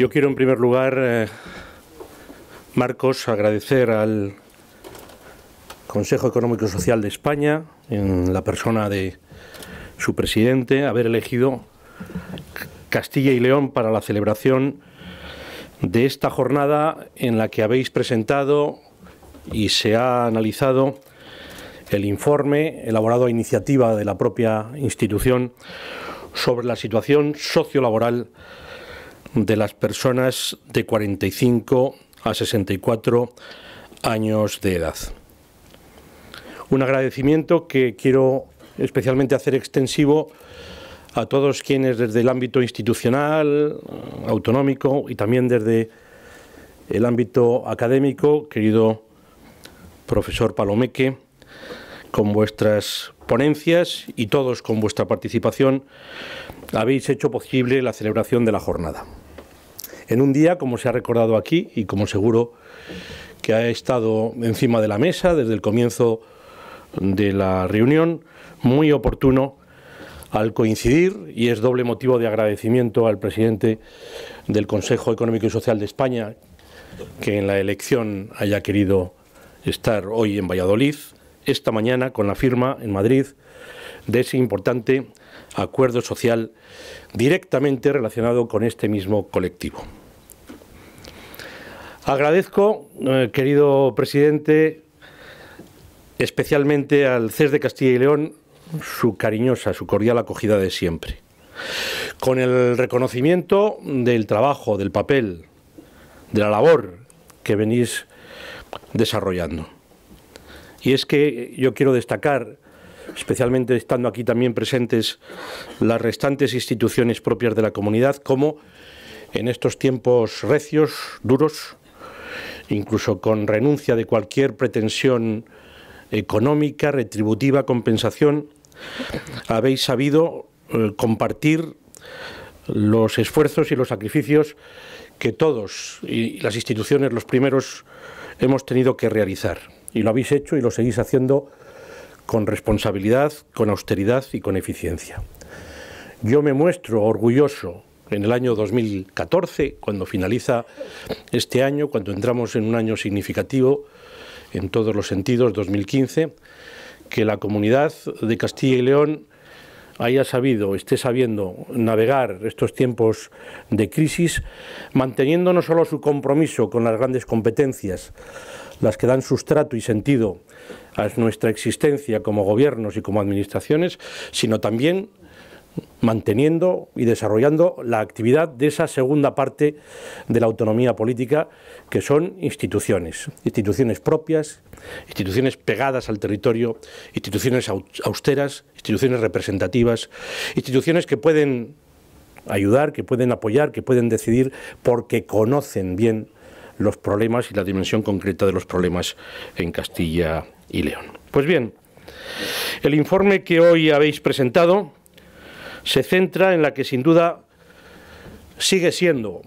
Yo quiero en primer lugar, eh, Marcos, agradecer al Consejo Económico Social de España, en la persona de su presidente, haber elegido Castilla y León para la celebración de esta jornada en la que habéis presentado y se ha analizado el informe elaborado a iniciativa de la propia institución sobre la situación sociolaboral de las personas de 45 a 64 años de edad. Un agradecimiento que quiero especialmente hacer extensivo a todos quienes desde el ámbito institucional, autonómico y también desde el ámbito académico, querido profesor Palomeque, con vuestras ponencias y todos con vuestra participación habéis hecho posible la celebración de la jornada en un día, como se ha recordado aquí y como seguro que ha estado encima de la mesa desde el comienzo de la reunión, muy oportuno al coincidir, y es doble motivo de agradecimiento al presidente del Consejo Económico y Social de España, que en la elección haya querido estar hoy en Valladolid, esta mañana con la firma en Madrid de ese importante acuerdo social directamente relacionado con este mismo colectivo. Agradezco, eh, querido presidente, especialmente al CES de Castilla y León su cariñosa, su cordial acogida de siempre. Con el reconocimiento del trabajo, del papel, de la labor que venís desarrollando. Y es que yo quiero destacar, especialmente estando aquí también presentes las restantes instituciones propias de la comunidad, como en estos tiempos recios, duros, incluso con renuncia de cualquier pretensión económica, retributiva, compensación, habéis sabido eh, compartir los esfuerzos y los sacrificios que todos y las instituciones, los primeros, hemos tenido que realizar. Y lo habéis hecho y lo seguís haciendo con responsabilidad, con austeridad y con eficiencia. Yo me muestro orgulloso en el año 2014, cuando finaliza este año, cuando entramos en un año significativo en todos los sentidos, 2015, que la comunidad de Castilla y León haya sabido, esté sabiendo navegar estos tiempos de crisis, manteniendo no solo su compromiso con las grandes competencias, las que dan sustrato y sentido a nuestra existencia como gobiernos y como administraciones, sino también manteniendo y desarrollando la actividad de esa segunda parte de la autonomía política, que son instituciones, instituciones propias, instituciones pegadas al territorio, instituciones austeras, instituciones representativas, instituciones que pueden ayudar, que pueden apoyar, que pueden decidir porque conocen bien los problemas y la dimensión concreta de los problemas en Castilla y León. Pues bien, el informe que hoy habéis presentado se centra en la que sin duda sigue siendo,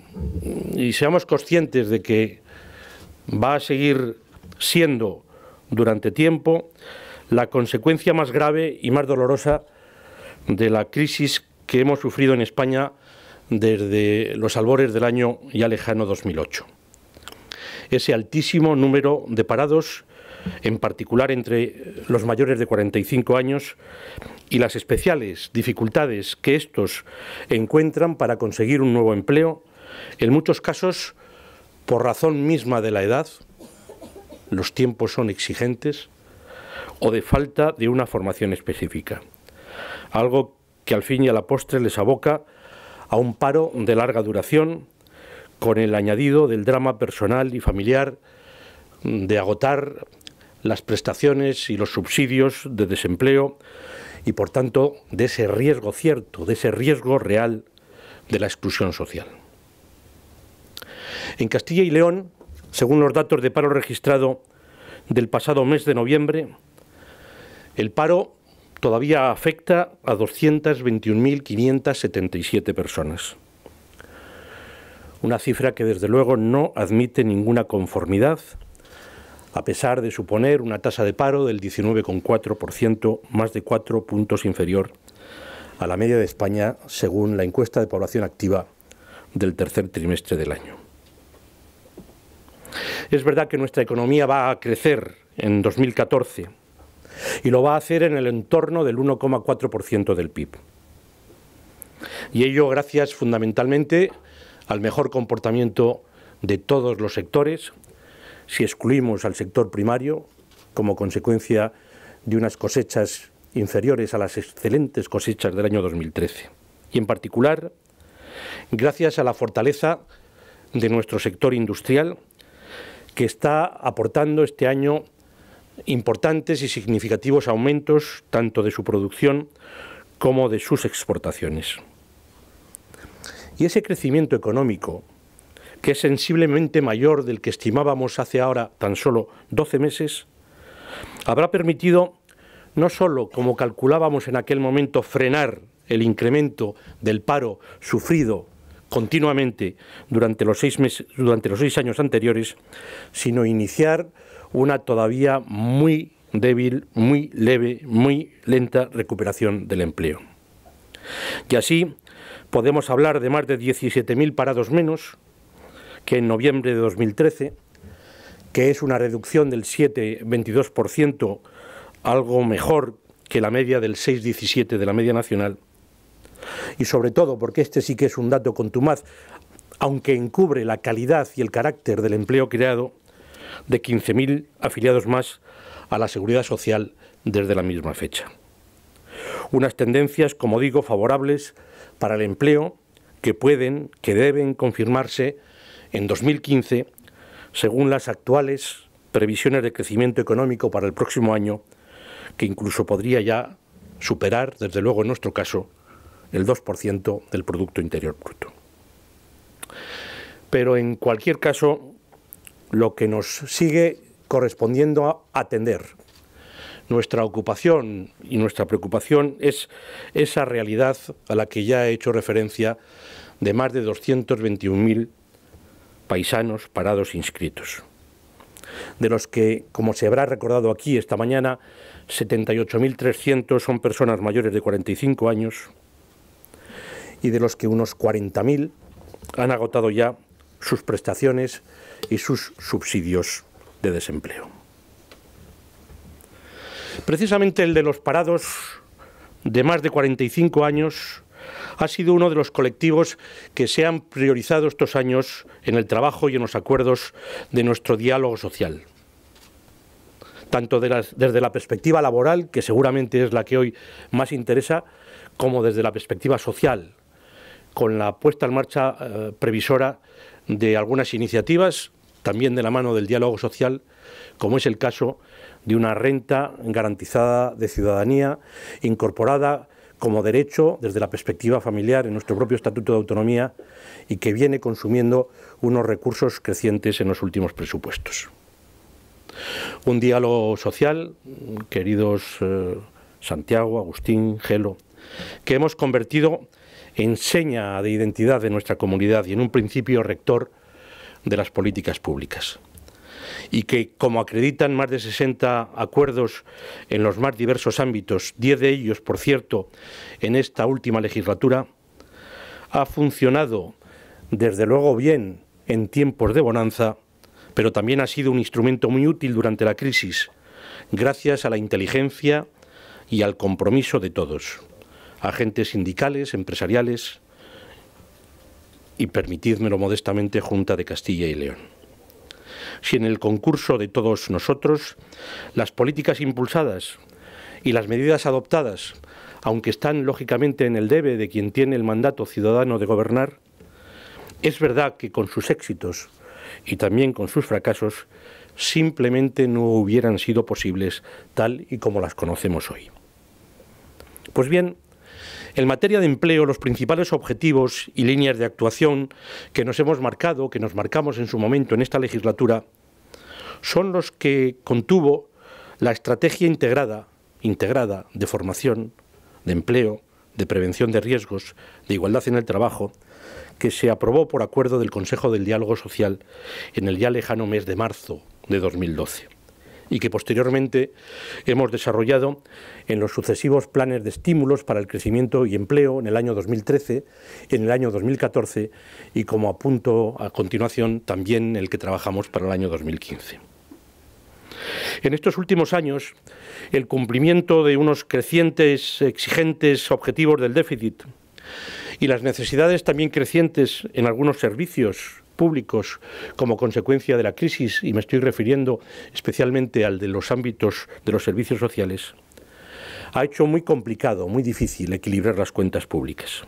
y seamos conscientes de que va a seguir siendo durante tiempo, la consecuencia más grave y más dolorosa de la crisis que hemos sufrido en España desde los albores del año ya lejano 2008. Ese altísimo número de parados en particular entre los mayores de 45 años, y las especiales dificultades que estos encuentran para conseguir un nuevo empleo, en muchos casos por razón misma de la edad, los tiempos son exigentes, o de falta de una formación específica. Algo que al fin y a la postre les aboca a un paro de larga duración, con el añadido del drama personal y familiar de agotar las prestaciones y los subsidios de desempleo y, por tanto, de ese riesgo cierto, de ese riesgo real de la exclusión social. En Castilla y León, según los datos de paro registrado del pasado mes de noviembre, el paro todavía afecta a 221.577 personas. Una cifra que desde luego no admite ninguna conformidad a pesar de suponer una tasa de paro del 19,4%, más de cuatro puntos inferior a la media de España, según la encuesta de población activa del tercer trimestre del año. Es verdad que nuestra economía va a crecer en 2014 y lo va a hacer en el entorno del 1,4% del PIB. Y ello gracias fundamentalmente al mejor comportamiento de todos los sectores, si excluimos al sector primario como consecuencia de unas cosechas inferiores a las excelentes cosechas del año 2013. Y en particular, gracias a la fortaleza de nuestro sector industrial, que está aportando este año importantes y significativos aumentos tanto de su producción como de sus exportaciones. Y ese crecimiento económico que es sensiblemente mayor del que estimábamos hace ahora tan solo 12 meses, habrá permitido no solo, como calculábamos en aquel momento, frenar el incremento del paro sufrido continuamente durante los durante los seis años anteriores, sino iniciar una todavía muy débil, muy leve, muy lenta recuperación del empleo. Y así podemos hablar de más de 17.000 parados menos, que en noviembre de 2013, que es una reducción del 7,22%, algo mejor que la media del 6,17% de la media nacional. Y sobre todo, porque este sí que es un dato contumaz, aunque encubre la calidad y el carácter del empleo creado de 15.000 afiliados más a la seguridad social desde la misma fecha. Unas tendencias, como digo, favorables para el empleo que pueden, que deben confirmarse en 2015, según las actuales previsiones de crecimiento económico para el próximo año, que incluso podría ya superar, desde luego en nuestro caso, el 2% del Producto Interior Bruto. Pero en cualquier caso, lo que nos sigue correspondiendo a atender, nuestra ocupación y nuestra preocupación es esa realidad a la que ya he hecho referencia de más de 221.000 paisanos, parados, inscritos, de los que, como se habrá recordado aquí esta mañana, 78.300 son personas mayores de 45 años y de los que unos 40.000 han agotado ya sus prestaciones y sus subsidios de desempleo. Precisamente el de los parados de más de 45 años ha sido uno de los colectivos que se han priorizado estos años en el trabajo y en los acuerdos de nuestro diálogo social tanto desde la perspectiva laboral, que seguramente es la que hoy más interesa, como desde la perspectiva social, con la puesta en marcha eh, previsora de algunas iniciativas, también de la mano del diálogo social, como es el caso de una renta garantizada de ciudadanía incorporada como derecho desde la perspectiva familiar en nuestro propio Estatuto de Autonomía y que viene consumiendo unos recursos crecientes en los últimos presupuestos. Un diálogo social, queridos eh, Santiago, Agustín, Gelo, que hemos convertido en seña de identidad de nuestra comunidad y en un principio rector de las políticas públicas y que, como acreditan más de 60 acuerdos en los más diversos ámbitos, 10 de ellos, por cierto, en esta última legislatura, ha funcionado desde luego bien en tiempos de bonanza, pero también ha sido un instrumento muy útil durante la crisis, gracias a la inteligencia y al compromiso de todos, agentes sindicales, empresariales y, permitidmelo modestamente, Junta de Castilla y León en el concurso de todos nosotros, las políticas impulsadas y las medidas adoptadas, aunque están lógicamente en el debe de quien tiene el mandato ciudadano de gobernar, es verdad que con sus éxitos y también con sus fracasos simplemente no hubieran sido posibles tal y como las conocemos hoy. Pues bien, en materia de empleo, los principales objetivos y líneas de actuación que nos hemos marcado, que nos marcamos en su momento en esta legislatura, son los que contuvo la estrategia integrada, integrada de formación, de empleo, de prevención de riesgos, de igualdad en el trabajo, que se aprobó por acuerdo del Consejo del Diálogo Social en el ya lejano mes de marzo de 2012 y que posteriormente hemos desarrollado en los sucesivos planes de estímulos para el crecimiento y empleo en el año 2013, en el año 2014 y como apunto a continuación también el que trabajamos para el año 2015. En estos últimos años, el cumplimiento de unos crecientes, exigentes objetivos del déficit y las necesidades también crecientes en algunos servicios públicos como consecuencia de la crisis, y me estoy refiriendo especialmente al de los ámbitos de los servicios sociales, ha hecho muy complicado, muy difícil equilibrar las cuentas públicas.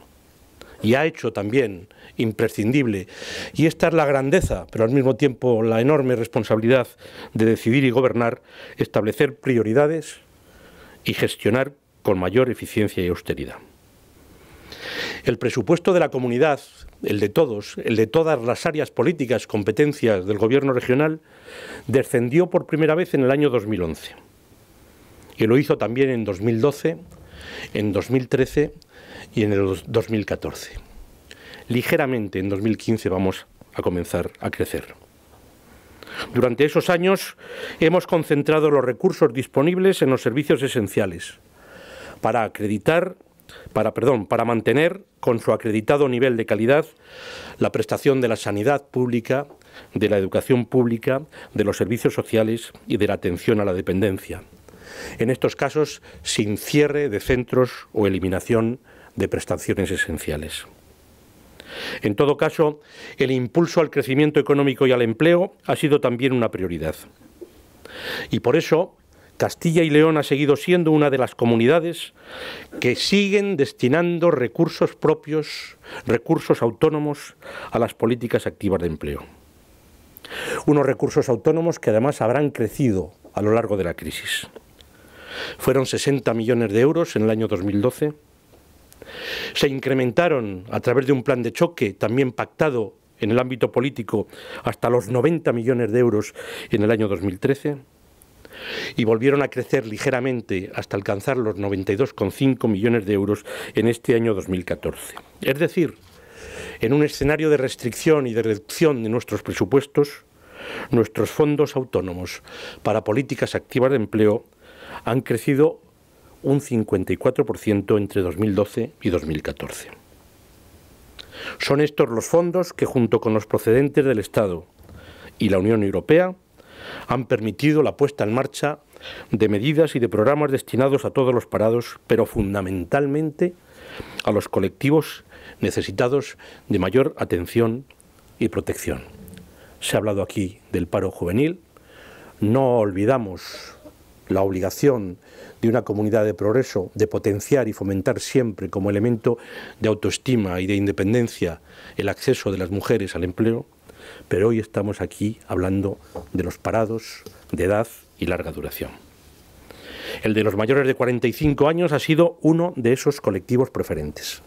Y ha hecho también imprescindible, y esta es la grandeza, pero al mismo tiempo la enorme responsabilidad de decidir y gobernar, establecer prioridades y gestionar con mayor eficiencia y austeridad. El presupuesto de la comunidad el de todos, el de todas las áreas políticas, competencias del gobierno regional, descendió por primera vez en el año 2011. Y lo hizo también en 2012, en 2013 y en el 2014. Ligeramente en 2015 vamos a comenzar a crecer. Durante esos años hemos concentrado los recursos disponibles en los servicios esenciales para acreditar para, perdón, para mantener con su acreditado nivel de calidad la prestación de la sanidad pública, de la educación pública, de los servicios sociales y de la atención a la dependencia. En estos casos, sin cierre de centros o eliminación de prestaciones esenciales. En todo caso, el impulso al crecimiento económico y al empleo ha sido también una prioridad. Y por eso, Castilla y León ha seguido siendo una de las comunidades que siguen destinando recursos propios, recursos autónomos a las políticas activas de empleo. Unos recursos autónomos que además habrán crecido a lo largo de la crisis. Fueron 60 millones de euros en el año 2012. Se incrementaron a través de un plan de choque también pactado en el ámbito político hasta los 90 millones de euros en el año 2013 y volvieron a crecer ligeramente hasta alcanzar los 92,5 millones de euros en este año 2014. Es decir, en un escenario de restricción y de reducción de nuestros presupuestos, nuestros fondos autónomos para políticas activas de empleo han crecido un 54% entre 2012 y 2014. Son estos los fondos que, junto con los procedentes del Estado y la Unión Europea, han permitido la puesta en marcha de medidas y de programas destinados a todos los parados, pero fundamentalmente a los colectivos necesitados de mayor atención y protección. Se ha hablado aquí del paro juvenil, no olvidamos la obligación de una comunidad de progreso de potenciar y fomentar siempre como elemento de autoestima y de independencia el acceso de las mujeres al empleo, pero hoy estamos aquí hablando de los parados de edad y larga duración. El de los mayores de 45 años ha sido uno de esos colectivos preferentes.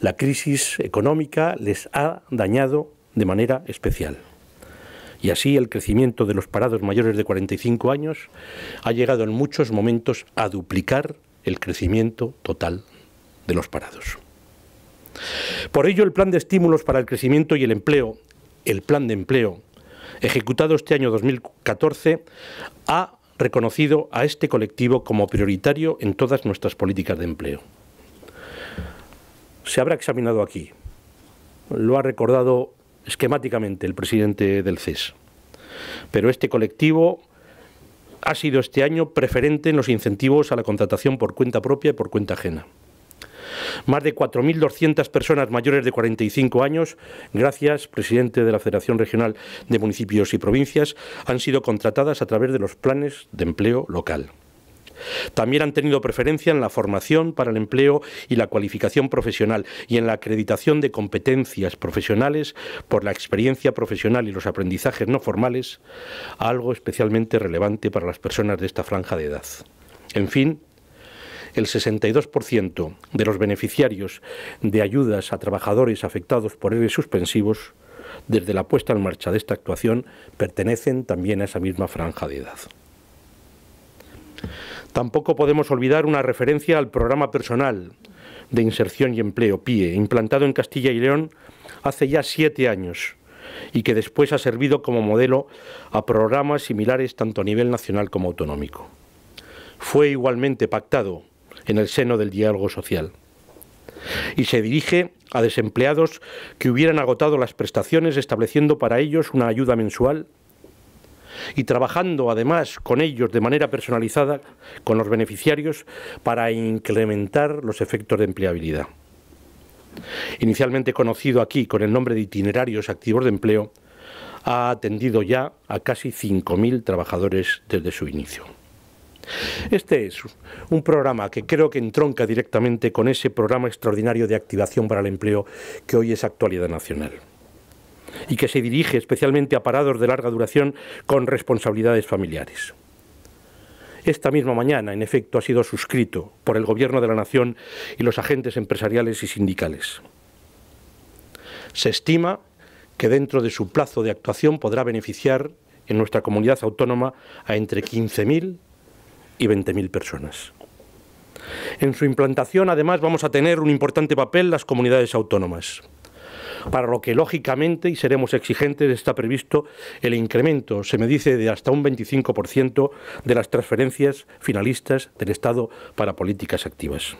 La crisis económica les ha dañado de manera especial. Y así el crecimiento de los parados mayores de 45 años ha llegado en muchos momentos a duplicar el crecimiento total de los parados. Por ello, el plan de estímulos para el crecimiento y el empleo el plan de empleo ejecutado este año 2014 ha reconocido a este colectivo como prioritario en todas nuestras políticas de empleo. Se habrá examinado aquí, lo ha recordado esquemáticamente el presidente del CES, pero este colectivo ha sido este año preferente en los incentivos a la contratación por cuenta propia y por cuenta ajena. Más de 4.200 personas mayores de 45 años, gracias, presidente de la Federación Regional de Municipios y Provincias, han sido contratadas a través de los planes de empleo local. También han tenido preferencia en la formación para el empleo y la cualificación profesional y en la acreditación de competencias profesionales por la experiencia profesional y los aprendizajes no formales, algo especialmente relevante para las personas de esta franja de edad. En fin, el 62% de los beneficiarios de ayudas a trabajadores afectados por ERE suspensivos, desde la puesta en marcha de esta actuación, pertenecen también a esa misma franja de edad. Tampoco podemos olvidar una referencia al programa personal de inserción y empleo, PIE, implantado en Castilla y León hace ya siete años y que después ha servido como modelo a programas similares tanto a nivel nacional como autonómico. Fue igualmente pactado en el seno del diálogo social. Y se dirige a desempleados que hubieran agotado las prestaciones estableciendo para ellos una ayuda mensual y trabajando además con ellos de manera personalizada, con los beneficiarios, para incrementar los efectos de empleabilidad. Inicialmente conocido aquí con el nombre de itinerarios activos de empleo, ha atendido ya a casi 5.000 trabajadores desde su inicio. Este es un programa que creo que entronca directamente con ese programa extraordinario de activación para el empleo que hoy es actualidad nacional y que se dirige especialmente a parados de larga duración con responsabilidades familiares. Esta misma mañana, en efecto, ha sido suscrito por el Gobierno de la Nación y los agentes empresariales y sindicales. Se estima que dentro de su plazo de actuación podrá beneficiar en nuestra comunidad autónoma a entre 15.000 y 20.000 personas. En su implantación, además, vamos a tener un importante papel las comunidades autónomas, para lo que, lógicamente, y seremos exigentes, está previsto el incremento, se me dice, de hasta un 25% de las transferencias finalistas del Estado para políticas activas.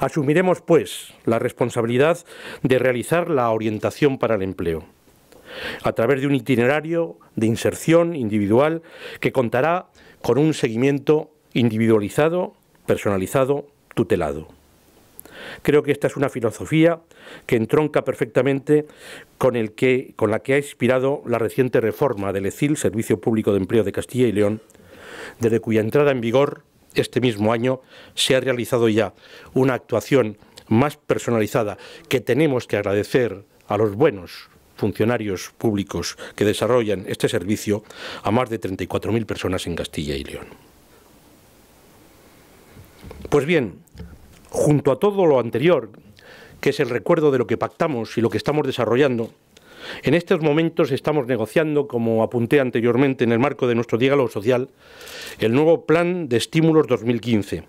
Asumiremos, pues, la responsabilidad de realizar la orientación para el empleo a través de un itinerario de inserción individual que contará con un seguimiento individualizado, personalizado, tutelado. Creo que esta es una filosofía que entronca perfectamente con, el que, con la que ha inspirado la reciente reforma del ECIL, Servicio Público de Empleo de Castilla y León, desde cuya entrada en vigor este mismo año se ha realizado ya una actuación más personalizada que tenemos que agradecer a los buenos funcionarios públicos que desarrollan este servicio a más de 34.000 personas en Castilla y León. Pues bien, junto a todo lo anterior, que es el recuerdo de lo que pactamos y lo que estamos desarrollando, en estos momentos estamos negociando, como apunté anteriormente en el marco de nuestro diálogo social, el nuevo Plan de Estímulos 2015,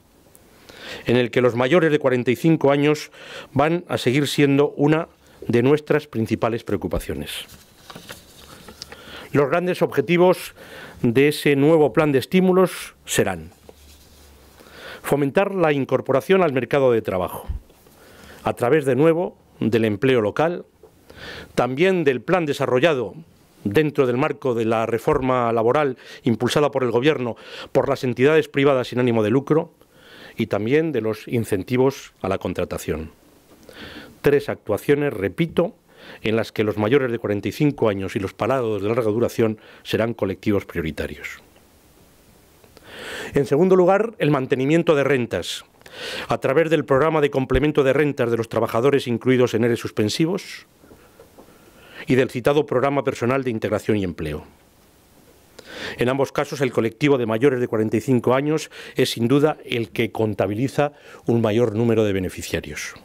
en el que los mayores de 45 años van a seguir siendo una de nuestras principales preocupaciones. Los grandes objetivos de ese nuevo plan de estímulos serán fomentar la incorporación al mercado de trabajo a través de nuevo del empleo local, también del plan desarrollado dentro del marco de la reforma laboral impulsada por el Gobierno por las entidades privadas sin ánimo de lucro y también de los incentivos a la contratación tres actuaciones, repito, en las que los mayores de 45 años y los parados de larga duración serán colectivos prioritarios. En segundo lugar, el mantenimiento de rentas. A través del programa de complemento de rentas de los trabajadores incluidos en ERE suspensivos y del citado programa personal de integración y empleo. En ambos casos, el colectivo de mayores de 45 años es sin duda el que contabiliza un mayor número de beneficiarios.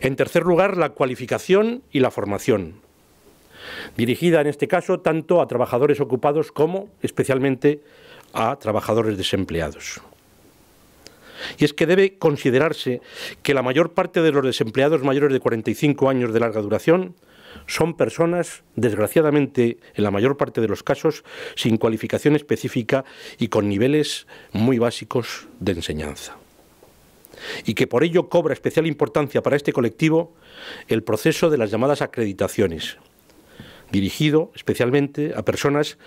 En tercer lugar, la cualificación y la formación, dirigida en este caso tanto a trabajadores ocupados como especialmente a trabajadores desempleados. Y es que debe considerarse que la mayor parte de los desempleados mayores de 45 años de larga duración son personas, desgraciadamente, en la mayor parte de los casos, sin cualificación específica y con niveles muy básicos de enseñanza y que por ello cobra especial importancia para este colectivo el proceso de las llamadas acreditaciones, dirigido especialmente a personas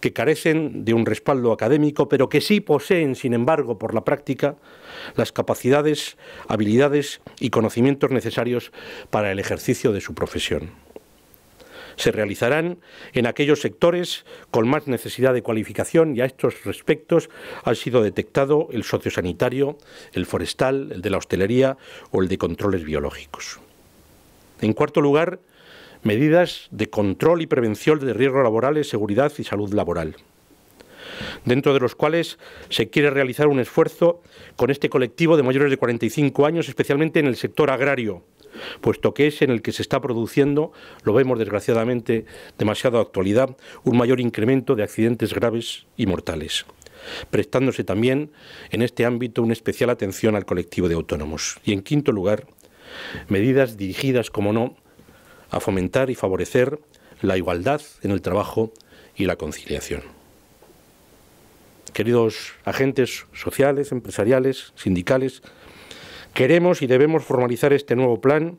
que carecen de un respaldo académico, pero que sí poseen, sin embargo, por la práctica, las capacidades, habilidades y conocimientos necesarios para el ejercicio de su profesión se realizarán en aquellos sectores con más necesidad de cualificación y a estos respectos ha sido detectado el sociosanitario, el forestal, el de la hostelería o el de controles biológicos. En cuarto lugar, medidas de control y prevención de riesgos laborales, seguridad y salud laboral dentro de los cuales se quiere realizar un esfuerzo con este colectivo de mayores de 45 años, especialmente en el sector agrario, puesto que es en el que se está produciendo, lo vemos desgraciadamente demasiado actualidad, un mayor incremento de accidentes graves y mortales, prestándose también en este ámbito una especial atención al colectivo de autónomos. Y en quinto lugar, medidas dirigidas, como no, a fomentar y favorecer la igualdad en el trabajo y la conciliación queridos agentes sociales, empresariales, sindicales, queremos y debemos formalizar este nuevo plan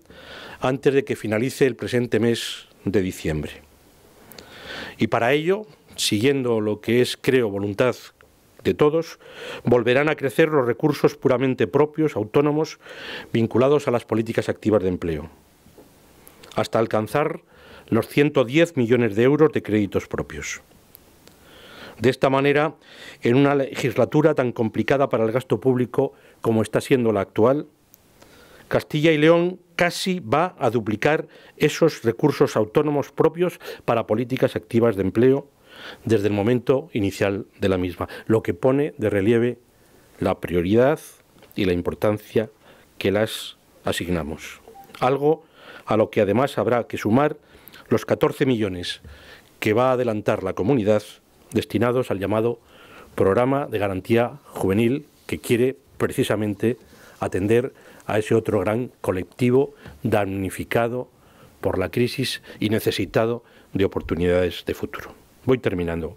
antes de que finalice el presente mes de diciembre. Y para ello, siguiendo lo que es, creo, voluntad de todos, volverán a crecer los recursos puramente propios, autónomos, vinculados a las políticas activas de empleo, hasta alcanzar los 110 millones de euros de créditos propios. De esta manera, en una legislatura tan complicada para el gasto público como está siendo la actual, Castilla y León casi va a duplicar esos recursos autónomos propios para políticas activas de empleo desde el momento inicial de la misma, lo que pone de relieve la prioridad y la importancia que las asignamos. Algo a lo que además habrá que sumar los 14 millones que va a adelantar la comunidad destinados al llamado Programa de Garantía Juvenil que quiere precisamente atender a ese otro gran colectivo damnificado por la crisis y necesitado de oportunidades de futuro. Voy terminando.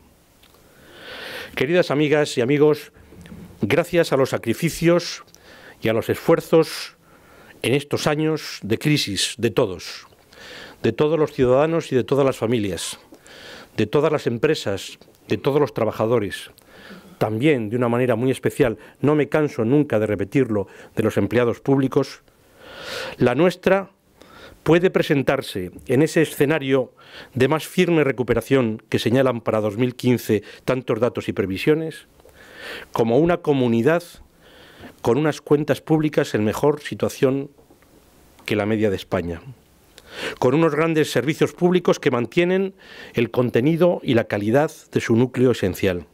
Queridas amigas y amigos, gracias a los sacrificios y a los esfuerzos en estos años de crisis de todos, de todos los ciudadanos y de todas las familias, de todas las empresas, de todos los trabajadores. También, de una manera muy especial, no me canso nunca de repetirlo, de los empleados públicos, la nuestra puede presentarse en ese escenario de más firme recuperación que señalan para 2015 tantos datos y previsiones, como una comunidad con unas cuentas públicas en mejor situación que la media de España con unos grandes servicios públicos que mantienen el contenido y la calidad de su núcleo esencial,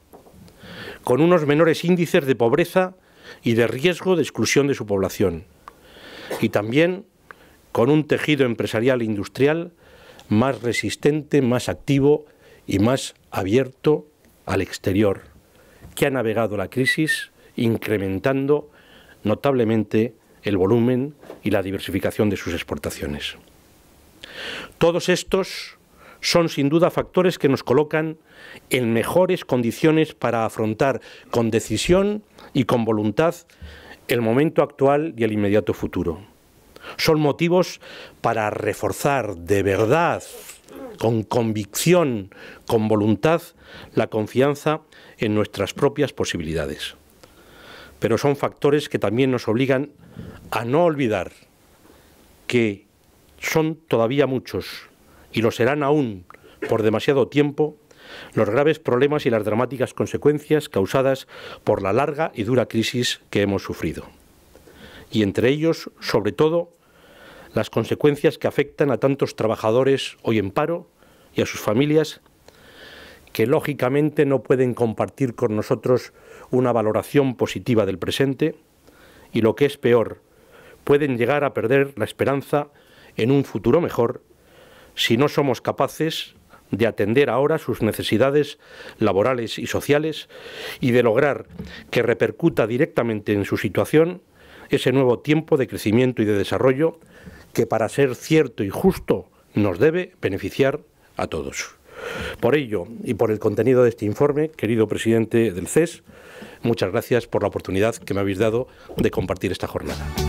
con unos menores índices de pobreza y de riesgo de exclusión de su población, y también con un tejido empresarial e industrial más resistente, más activo y más abierto al exterior, que ha navegado la crisis incrementando notablemente el volumen y la diversificación de sus exportaciones. Todos estos son sin duda factores que nos colocan en mejores condiciones para afrontar con decisión y con voluntad el momento actual y el inmediato futuro. Son motivos para reforzar de verdad, con convicción, con voluntad, la confianza en nuestras propias posibilidades. Pero son factores que también nos obligan a no olvidar que son todavía muchos, y lo serán aún por demasiado tiempo, los graves problemas y las dramáticas consecuencias causadas por la larga y dura crisis que hemos sufrido. Y entre ellos, sobre todo, las consecuencias que afectan a tantos trabajadores hoy en paro y a sus familias, que lógicamente no pueden compartir con nosotros una valoración positiva del presente, y lo que es peor, pueden llegar a perder la esperanza en un futuro mejor si no somos capaces de atender ahora sus necesidades laborales y sociales y de lograr que repercuta directamente en su situación ese nuevo tiempo de crecimiento y de desarrollo que para ser cierto y justo nos debe beneficiar a todos. Por ello y por el contenido de este informe, querido presidente del CES, muchas gracias por la oportunidad que me habéis dado de compartir esta jornada.